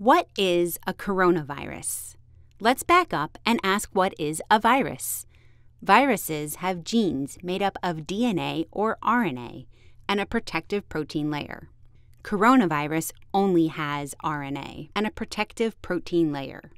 What is a coronavirus? Let's back up and ask what is a virus? Viruses have genes made up of DNA or RNA and a protective protein layer. Coronavirus only has RNA and a protective protein layer.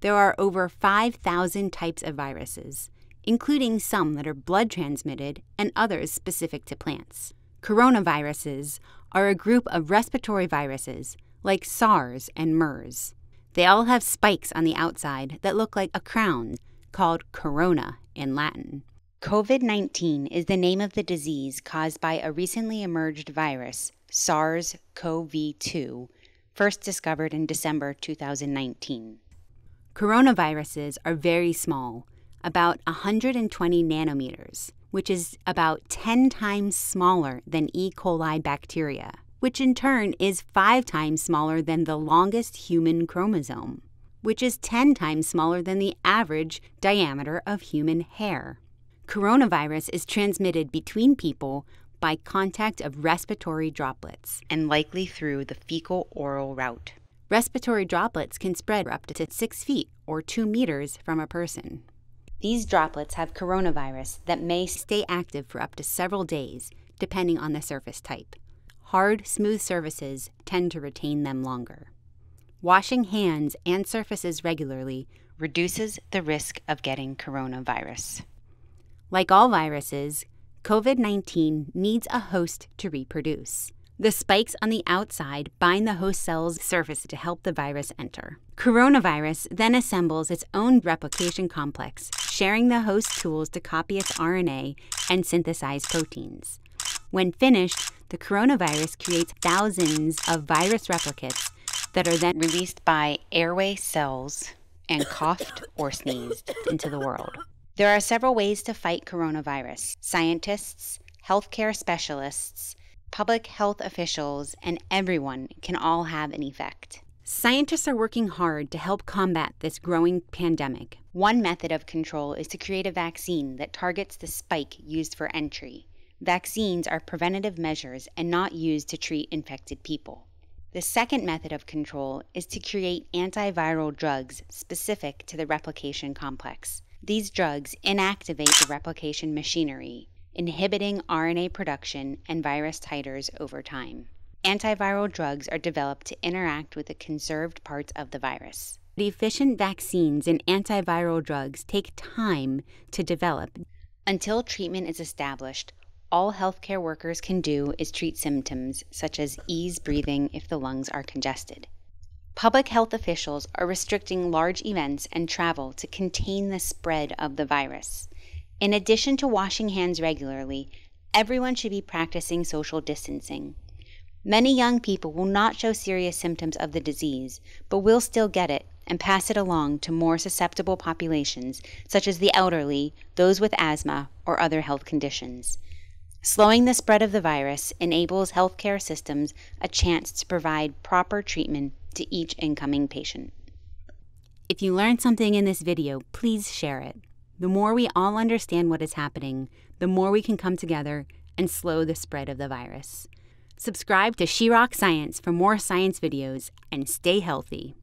There are over 5,000 types of viruses, including some that are blood transmitted and others specific to plants. Coronaviruses are a group of respiratory viruses like SARS and MERS. They all have spikes on the outside that look like a crown, called corona in Latin. COVID 19 is the name of the disease caused by a recently emerged virus, SARS CoV 2, first discovered in December 2019. Coronaviruses are very small, about 120 nanometers, which is about 10 times smaller than E. coli bacteria which in turn is five times smaller than the longest human chromosome, which is 10 times smaller than the average diameter of human hair. Coronavirus is transmitted between people by contact of respiratory droplets and likely through the fecal oral route. Respiratory droplets can spread up to 6 feet or 2 meters from a person. These droplets have coronavirus that may stay active for up to several days, depending on the surface type hard, smooth surfaces tend to retain them longer. Washing hands and surfaces regularly reduces the risk of getting coronavirus. Like all viruses, COVID 19 needs a host to reproduce. The spikes on the outside bind the host cell's surface to help the virus enter. Coronavirus then assembles its own replication complex, sharing the host tools to copy its RNA and synthesize proteins. When finished, the coronavirus creates thousands of virus replicates that are then released by airway cells and coughed or sneezed into the world. There are several ways to fight coronavirus. Scientists, healthcare specialists, public health officials, and everyone can all have an effect. Scientists are working hard to help combat this growing pandemic. One method of control is to create a vaccine that targets the spike used for entry. Vaccines are preventative measures and not used to treat infected people. The second method of control is to create antiviral drugs specific to the replication complex. These drugs inactivate the replication machinery, inhibiting RNA production and virus titers over time. Antiviral drugs are developed to interact with the conserved parts of the virus. The efficient vaccines and antiviral drugs take time to develop. Until treatment is established, all healthcare workers can do is treat symptoms such as ease breathing if the lungs are congested. Public health officials are restricting large events and travel to contain the spread of the virus. In addition to washing hands regularly, everyone should be practicing social distancing. Many young people will not show serious symptoms of the disease, but will still get it and pass it along to more susceptible populations, such as the elderly, those with asthma, or other health conditions. Slowing the spread of the virus enables healthcare systems a chance to provide proper treatment to each incoming patient. If you learned something in this video, please share it. The more we all understand what is happening, the more we can come together and slow the spread of the virus. Subscribe to She Science for more science videos and stay healthy.